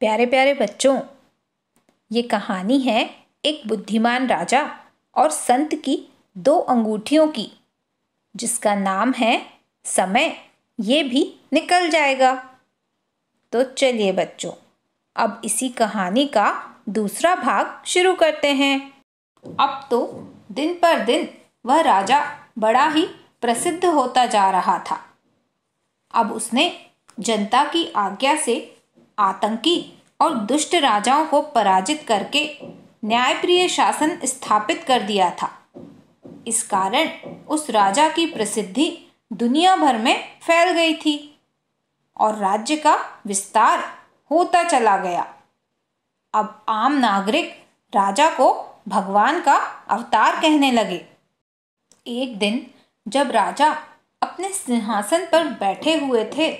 प्यारे प्यारे बच्चों ये कहानी है एक बुद्धिमान राजा और संत की दो अंगूठियों की जिसका नाम है समय ये भी निकल जाएगा तो चलिए बच्चों अब इसी कहानी का दूसरा भाग शुरू करते हैं अब तो दिन पर दिन वह राजा बड़ा ही प्रसिद्ध होता जा रहा था अब उसने जनता की आज्ञा से आतंकी और दुष्ट राजाओं को पराजित करके न्यायप्रिय शासन स्थापित कर दिया था इस कारण उस राजा की प्रसिद्धि दुनिया भर में फैल गई थी और राज्य का विस्तार होता चला गया अब आम नागरिक राजा को भगवान का अवतार कहने लगे एक दिन जब राजा अपने सिंहासन पर बैठे हुए थे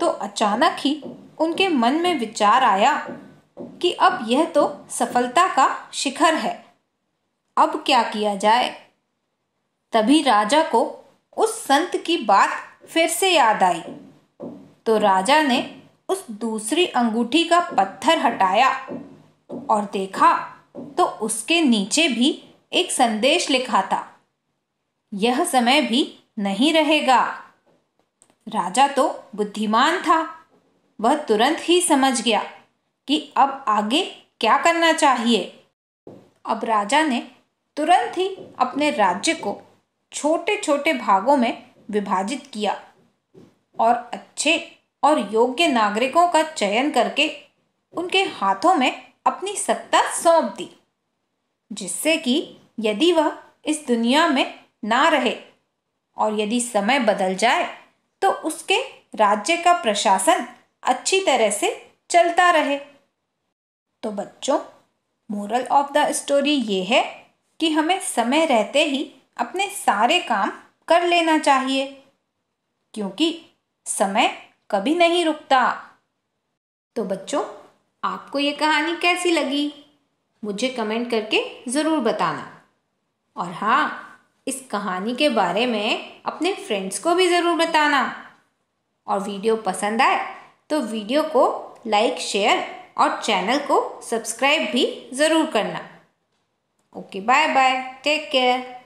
तो अचानक ही उनके मन में विचार आया कि अब यह तो सफलता का शिखर है अब क्या किया जाए तभी राजा को उस संत की बात फिर से याद आई तो राजा ने उस दूसरी अंगूठी का पत्थर हटाया और देखा तो उसके नीचे भी एक संदेश लिखा था यह समय भी नहीं रहेगा राजा तो बुद्धिमान था वह तुरंत ही समझ गया कि अब आगे क्या करना चाहिए अब राजा ने तुरंत ही अपने राज्य को छोटे छोटे भागों में विभाजित किया और अच्छे और योग्य नागरिकों का चयन करके उनके हाथों में अपनी सत्ता सौंप दी जिससे कि यदि वह इस दुनिया में ना रहे और यदि समय बदल जाए तो उसके राज्य का प्रशासन अच्छी तरह से चलता रहे तो बच्चों मोरल ऑफ द स्टोरी ये है कि हमें समय रहते ही अपने सारे काम कर लेना चाहिए क्योंकि समय कभी नहीं रुकता तो बच्चों आपको ये कहानी कैसी लगी मुझे कमेंट करके ज़रूर बताना और हाँ इस कहानी के बारे में अपने फ्रेंड्स को भी ज़रूर बताना और वीडियो पसंद आए तो वीडियो को लाइक शेयर और चैनल को सब्सक्राइब भी ज़रूर करना okay bye bye take care